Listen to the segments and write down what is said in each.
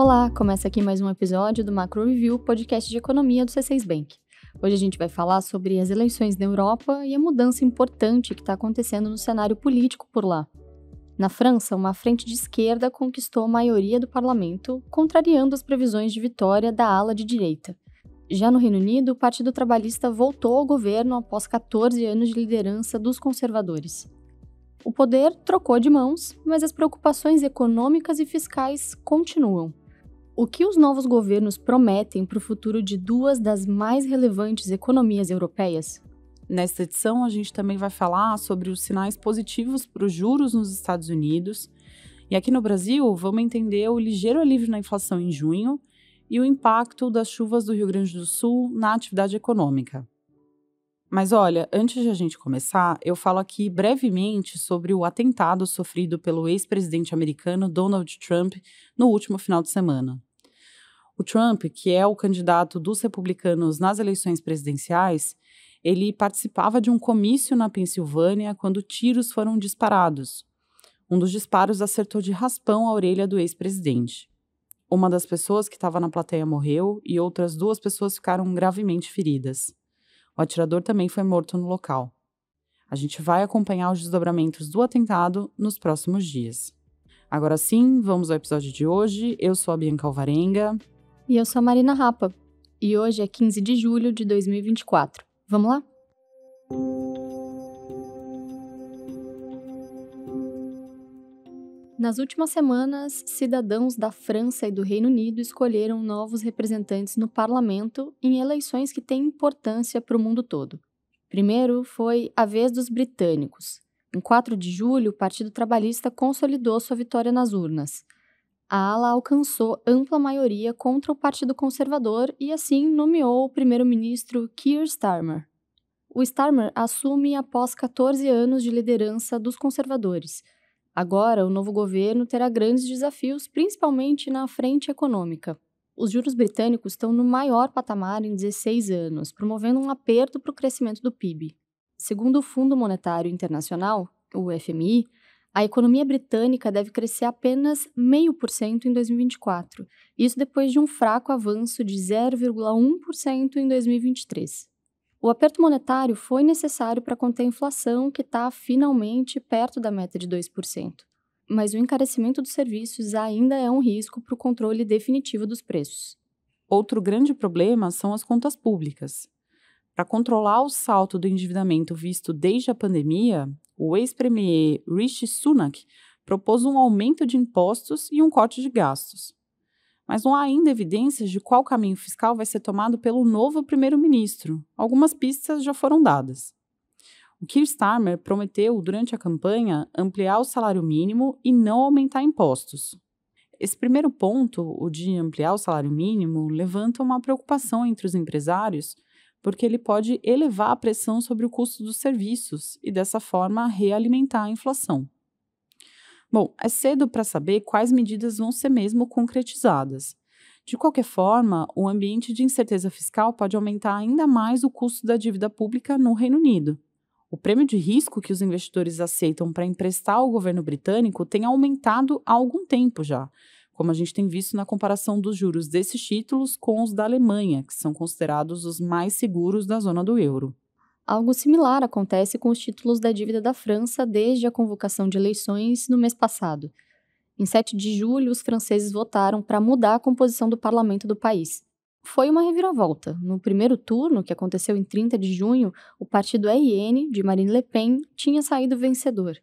Olá, começa aqui mais um episódio do Macro Review, podcast de economia do C6 Bank. Hoje a gente vai falar sobre as eleições na Europa e a mudança importante que está acontecendo no cenário político por lá. Na França, uma frente de esquerda conquistou a maioria do parlamento, contrariando as previsões de vitória da ala de direita. Já no Reino Unido, o Partido Trabalhista voltou ao governo após 14 anos de liderança dos conservadores. O poder trocou de mãos, mas as preocupações econômicas e fiscais continuam o que os novos governos prometem para o futuro de duas das mais relevantes economias europeias? Nesta edição, a gente também vai falar sobre os sinais positivos para os juros nos Estados Unidos. E aqui no Brasil, vamos entender o ligeiro alívio na inflação em junho e o impacto das chuvas do Rio Grande do Sul na atividade econômica. Mas olha, antes de a gente começar, eu falo aqui brevemente sobre o atentado sofrido pelo ex-presidente americano Donald Trump no último final de semana. O Trump, que é o candidato dos republicanos nas eleições presidenciais, ele participava de um comício na Pensilvânia quando tiros foram disparados. Um dos disparos acertou de raspão a orelha do ex-presidente. Uma das pessoas que estava na plateia morreu e outras duas pessoas ficaram gravemente feridas. O atirador também foi morto no local. A gente vai acompanhar os desdobramentos do atentado nos próximos dias. Agora sim, vamos ao episódio de hoje. Eu sou a Bianca Alvarenga. E eu sou a Marina Rapa. E hoje é 15 de julho de 2024. Vamos lá? Nas últimas semanas, cidadãos da França e do Reino Unido escolheram novos representantes no parlamento em eleições que têm importância para o mundo todo. Primeiro foi a vez dos britânicos. Em 4 de julho, o Partido Trabalhista consolidou sua vitória nas urnas a ala alcançou ampla maioria contra o Partido Conservador e assim nomeou o primeiro-ministro Keir Starmer. O Starmer assume após 14 anos de liderança dos conservadores. Agora, o novo governo terá grandes desafios, principalmente na frente econômica. Os juros britânicos estão no maior patamar em 16 anos, promovendo um aperto para o crescimento do PIB. Segundo o Fundo Monetário Internacional, o FMI, a economia britânica deve crescer apenas 0,5% em 2024, isso depois de um fraco avanço de 0,1% em 2023. O aperto monetário foi necessário para conter a inflação, que está finalmente perto da meta de 2%, mas o encarecimento dos serviços ainda é um risco para o controle definitivo dos preços. Outro grande problema são as contas públicas. Para controlar o salto do endividamento visto desde a pandemia, o ex-premier Rishi Sunak propôs um aumento de impostos e um corte de gastos. Mas não há ainda evidências de qual caminho fiscal vai ser tomado pelo novo primeiro-ministro. Algumas pistas já foram dadas. O Keir Starmer prometeu, durante a campanha, ampliar o salário mínimo e não aumentar impostos. Esse primeiro ponto, o de ampliar o salário mínimo, levanta uma preocupação entre os empresários porque ele pode elevar a pressão sobre o custo dos serviços e, dessa forma, realimentar a inflação. Bom, é cedo para saber quais medidas vão ser mesmo concretizadas. De qualquer forma, o ambiente de incerteza fiscal pode aumentar ainda mais o custo da dívida pública no Reino Unido. O prêmio de risco que os investidores aceitam para emprestar ao governo britânico tem aumentado há algum tempo já, como a gente tem visto na comparação dos juros desses títulos com os da Alemanha, que são considerados os mais seguros da zona do euro. Algo similar acontece com os títulos da dívida da França desde a convocação de eleições no mês passado. Em 7 de julho, os franceses votaram para mudar a composição do parlamento do país. Foi uma reviravolta. No primeiro turno, que aconteceu em 30 de junho, o partido RN de Marine Le Pen tinha saído vencedor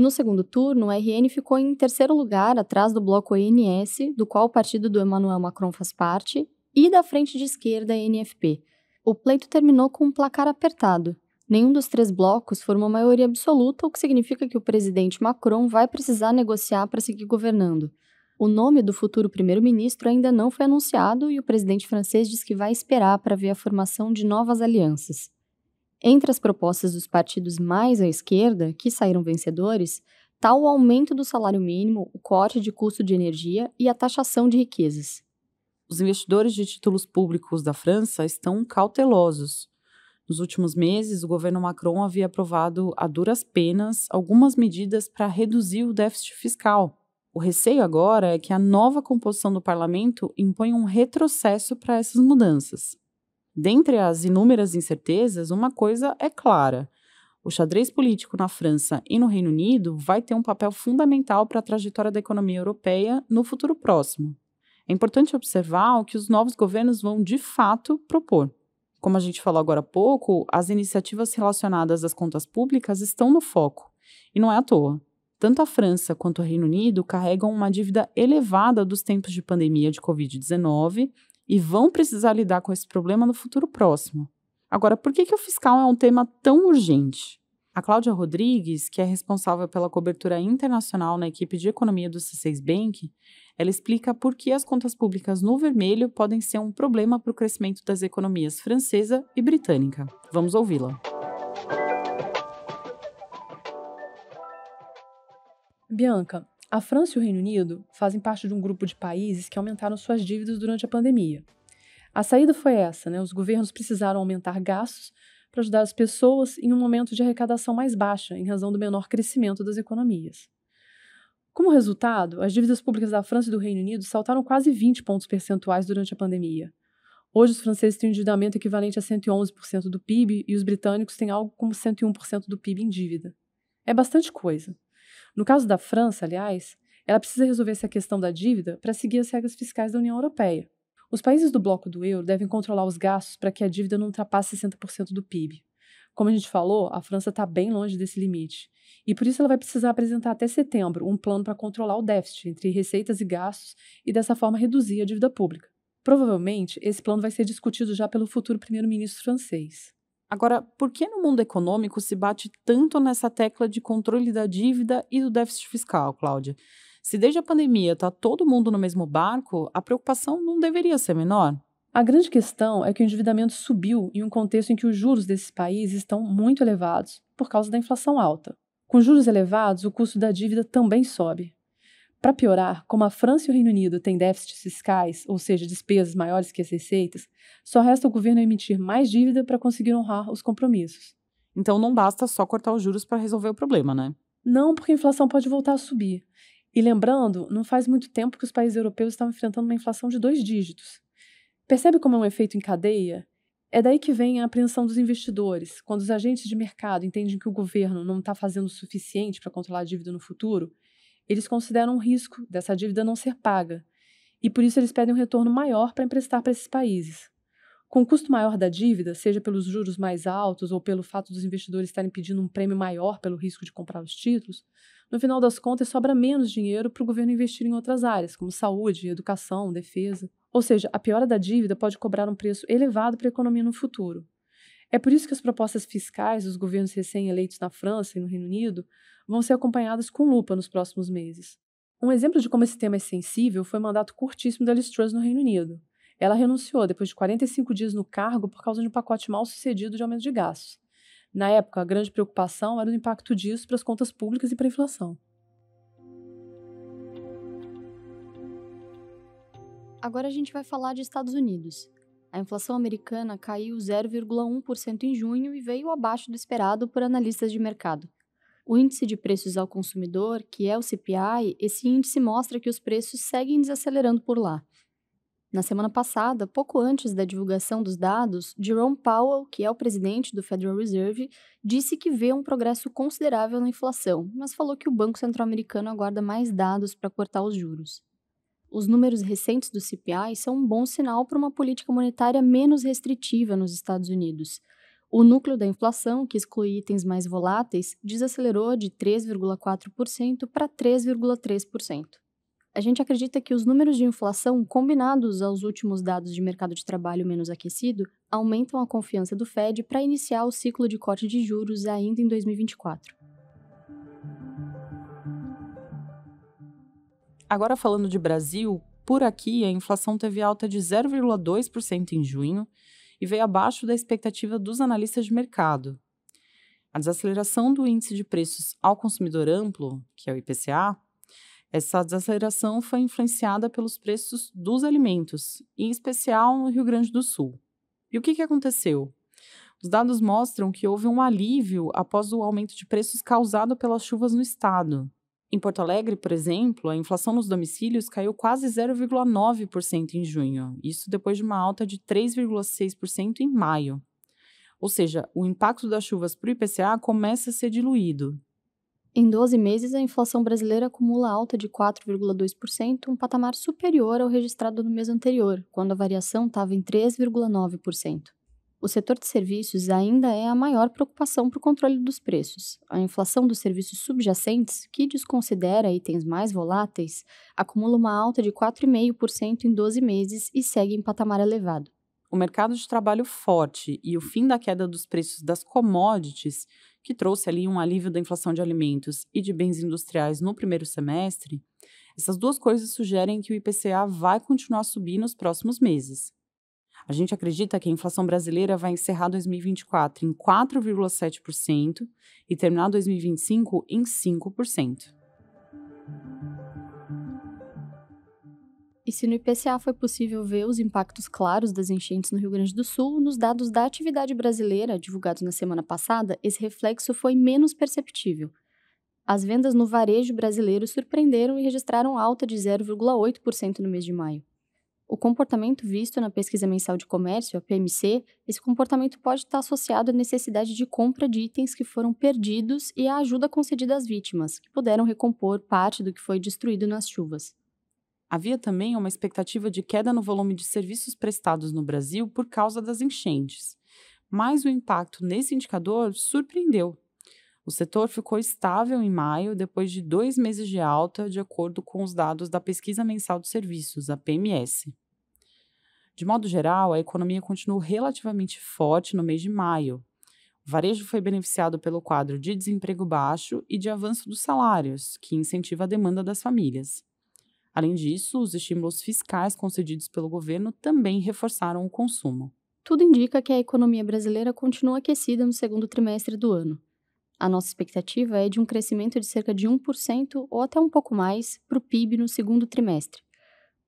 no segundo turno, o RN ficou em terceiro lugar, atrás do bloco ENS, do qual o partido do Emmanuel Macron faz parte, e da frente de esquerda NFP. O pleito terminou com um placar apertado. Nenhum dos três blocos formou maioria absoluta, o que significa que o presidente Macron vai precisar negociar para seguir governando. O nome do futuro primeiro-ministro ainda não foi anunciado e o presidente francês diz que vai esperar para ver a formação de novas alianças. Entre as propostas dos partidos mais à esquerda, que saíram vencedores, está o aumento do salário mínimo, o corte de custo de energia e a taxação de riquezas. Os investidores de títulos públicos da França estão cautelosos. Nos últimos meses, o governo Macron havia aprovado a duras penas algumas medidas para reduzir o déficit fiscal. O receio agora é que a nova composição do parlamento imponha um retrocesso para essas mudanças. Dentre as inúmeras incertezas, uma coisa é clara: o xadrez político na França e no Reino Unido vai ter um papel fundamental para a trajetória da economia europeia no futuro próximo. É importante observar o que os novos governos vão de fato propor. Como a gente falou agora há pouco, as iniciativas relacionadas às contas públicas estão no foco, e não é à toa. Tanto a França quanto o Reino Unido carregam uma dívida elevada dos tempos de pandemia de Covid-19 e vão precisar lidar com esse problema no futuro próximo. Agora, por que, que o fiscal é um tema tão urgente? A Cláudia Rodrigues, que é responsável pela cobertura internacional na equipe de economia do C6 Bank, ela explica por que as contas públicas no vermelho podem ser um problema para o crescimento das economias francesa e britânica. Vamos ouvi-la. Bianca, a França e o Reino Unido fazem parte de um grupo de países que aumentaram suas dívidas durante a pandemia. A saída foi essa, né? Os governos precisaram aumentar gastos para ajudar as pessoas em um momento de arrecadação mais baixa, em razão do menor crescimento das economias. Como resultado, as dívidas públicas da França e do Reino Unido saltaram quase 20 pontos percentuais durante a pandemia. Hoje, os franceses têm um endividamento equivalente a 111% do PIB e os britânicos têm algo como 101% do PIB em dívida. É bastante coisa. No caso da França, aliás, ela precisa resolver essa questão da dívida para seguir as regras fiscais da União Europeia. Os países do bloco do euro devem controlar os gastos para que a dívida não ultrapasse 60% do PIB. Como a gente falou, a França está bem longe desse limite. E por isso ela vai precisar apresentar até setembro um plano para controlar o déficit entre receitas e gastos e dessa forma reduzir a dívida pública. Provavelmente, esse plano vai ser discutido já pelo futuro primeiro-ministro francês. Agora, por que no mundo econômico se bate tanto nessa tecla de controle da dívida e do déficit fiscal, Cláudia? Se desde a pandemia está todo mundo no mesmo barco, a preocupação não deveria ser menor? A grande questão é que o endividamento subiu em um contexto em que os juros desses países estão muito elevados, por causa da inflação alta. Com juros elevados, o custo da dívida também sobe, para piorar, como a França e o Reino Unido têm déficits fiscais, ou seja, despesas maiores que as receitas, só resta o governo emitir mais dívida para conseguir honrar os compromissos. Então não basta só cortar os juros para resolver o problema, né? Não, porque a inflação pode voltar a subir. E lembrando, não faz muito tempo que os países europeus estão enfrentando uma inflação de dois dígitos. Percebe como é um efeito em cadeia? É daí que vem a apreensão dos investidores. Quando os agentes de mercado entendem que o governo não está fazendo o suficiente para controlar a dívida no futuro, eles consideram um risco dessa dívida não ser paga e por isso eles pedem um retorno maior para emprestar para esses países. Com o custo maior da dívida, seja pelos juros mais altos ou pelo fato dos investidores estarem pedindo um prêmio maior pelo risco de comprar os títulos, no final das contas sobra menos dinheiro para o governo investir em outras áreas, como saúde, educação, defesa. Ou seja, a piora da dívida pode cobrar um preço elevado para a economia no futuro. É por isso que as propostas fiscais dos governos recém-eleitos na França e no Reino Unido vão ser acompanhadas com lupa nos próximos meses. Um exemplo de como esse tema é sensível foi o mandato curtíssimo da Liz Truss no Reino Unido. Ela renunciou depois de 45 dias no cargo por causa de um pacote mal sucedido de aumento de gastos. Na época, a grande preocupação era o impacto disso para as contas públicas e para a inflação. Agora a gente vai falar de Estados Unidos. A inflação americana caiu 0,1% em junho e veio abaixo do esperado por analistas de mercado. O índice de preços ao consumidor, que é o CPI, esse índice mostra que os preços seguem desacelerando por lá. Na semana passada, pouco antes da divulgação dos dados, Jerome Powell, que é o presidente do Federal Reserve, disse que vê um progresso considerável na inflação, mas falou que o Banco Central-Americano aguarda mais dados para cortar os juros. Os números recentes do CPI são um bom sinal para uma política monetária menos restritiva nos Estados Unidos. O núcleo da inflação, que exclui itens mais voláteis, desacelerou de 3,4% para 3,3%. A gente acredita que os números de inflação, combinados aos últimos dados de mercado de trabalho menos aquecido, aumentam a confiança do Fed para iniciar o ciclo de corte de juros ainda em 2024. Agora falando de Brasil, por aqui a inflação teve alta de 0,2% em junho e veio abaixo da expectativa dos analistas de mercado. A desaceleração do índice de preços ao consumidor amplo, que é o IPCA, essa desaceleração foi influenciada pelos preços dos alimentos, em especial no Rio Grande do Sul. E o que, que aconteceu? Os dados mostram que houve um alívio após o aumento de preços causado pelas chuvas no estado. Em Porto Alegre, por exemplo, a inflação nos domicílios caiu quase 0,9% em junho, isso depois de uma alta de 3,6% em maio. Ou seja, o impacto das chuvas para o IPCA começa a ser diluído. Em 12 meses, a inflação brasileira acumula alta de 4,2%, um patamar superior ao registrado no mês anterior, quando a variação estava em 3,9% o setor de serviços ainda é a maior preocupação para o controle dos preços. A inflação dos serviços subjacentes, que desconsidera itens mais voláteis, acumula uma alta de 4,5% em 12 meses e segue em patamar elevado. O mercado de trabalho forte e o fim da queda dos preços das commodities, que trouxe ali um alívio da inflação de alimentos e de bens industriais no primeiro semestre, essas duas coisas sugerem que o IPCA vai continuar a subir nos próximos meses. A gente acredita que a inflação brasileira vai encerrar 2024 em 4,7% e terminar 2025 em 5%. E se no IPCA foi possível ver os impactos claros das enchentes no Rio Grande do Sul, nos dados da atividade brasileira, divulgados na semana passada, esse reflexo foi menos perceptível. As vendas no varejo brasileiro surpreenderam e registraram alta de 0,8% no mês de maio. O comportamento visto na pesquisa mensal de comércio, a PMC, esse comportamento pode estar associado à necessidade de compra de itens que foram perdidos e à ajuda concedida às vítimas, que puderam recompor parte do que foi destruído nas chuvas. Havia também uma expectativa de queda no volume de serviços prestados no Brasil por causa das enchentes. Mas o impacto nesse indicador surpreendeu, o setor ficou estável em maio, depois de dois meses de alta, de acordo com os dados da Pesquisa Mensal de Serviços, a PMS. De modo geral, a economia continuou relativamente forte no mês de maio. O varejo foi beneficiado pelo quadro de desemprego baixo e de avanço dos salários, que incentiva a demanda das famílias. Além disso, os estímulos fiscais concedidos pelo governo também reforçaram o consumo. Tudo indica que a economia brasileira continua aquecida no segundo trimestre do ano. A nossa expectativa é de um crescimento de cerca de 1% ou até um pouco mais para o PIB no segundo trimestre.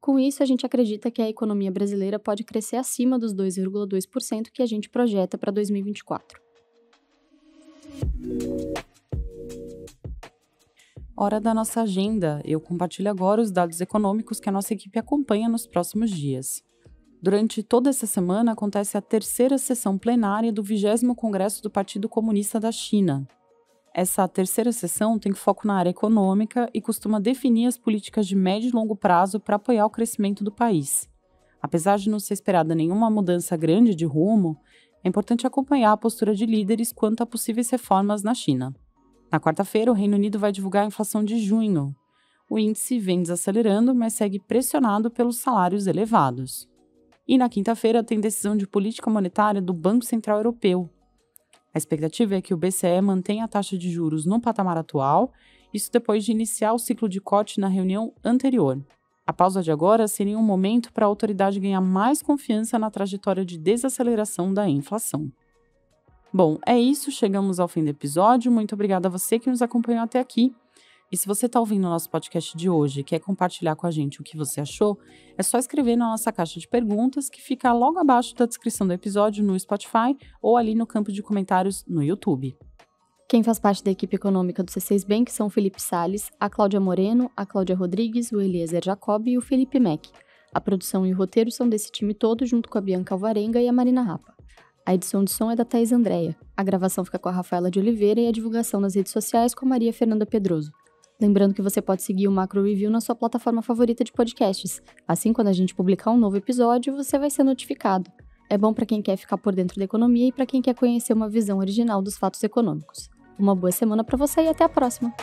Com isso, a gente acredita que a economia brasileira pode crescer acima dos 2,2% que a gente projeta para 2024. Hora da nossa agenda. Eu compartilho agora os dados econômicos que a nossa equipe acompanha nos próximos dias. Durante toda essa semana acontece a terceira sessão plenária do 20 Congresso do Partido Comunista da China. Essa terceira sessão tem foco na área econômica e costuma definir as políticas de médio e longo prazo para apoiar o crescimento do país. Apesar de não ser esperada nenhuma mudança grande de rumo, é importante acompanhar a postura de líderes quanto a possíveis reformas na China. Na quarta-feira, o Reino Unido vai divulgar a inflação de junho. O índice vem desacelerando, mas segue pressionado pelos salários elevados. E na quinta-feira, tem decisão de política monetária do Banco Central Europeu, a expectativa é que o BCE mantenha a taxa de juros no patamar atual, isso depois de iniciar o ciclo de corte na reunião anterior. A pausa de agora seria um momento para a autoridade ganhar mais confiança na trajetória de desaceleração da inflação. Bom, é isso, chegamos ao fim do episódio. Muito obrigada a você que nos acompanhou até aqui. E se você está ouvindo o nosso podcast de hoje e quer compartilhar com a gente o que você achou, é só escrever na nossa caixa de perguntas, que fica logo abaixo da descrição do episódio no Spotify ou ali no campo de comentários no YouTube. Quem faz parte da equipe econômica do C6 Bank são o Felipe Sales, a Cláudia Moreno, a Cláudia Rodrigues, o Eliezer Jacob e o Felipe Mack. A produção e o roteiro são desse time todo, junto com a Bianca Alvarenga e a Marina Rapa. A edição de som é da Thais Andréia. A gravação fica com a Rafaela de Oliveira e a divulgação nas redes sociais com a Maria Fernanda Pedroso. Lembrando que você pode seguir o Macro Review na sua plataforma favorita de podcasts. Assim, quando a gente publicar um novo episódio, você vai ser notificado. É bom para quem quer ficar por dentro da economia e para quem quer conhecer uma visão original dos fatos econômicos. Uma boa semana para você e até a próxima!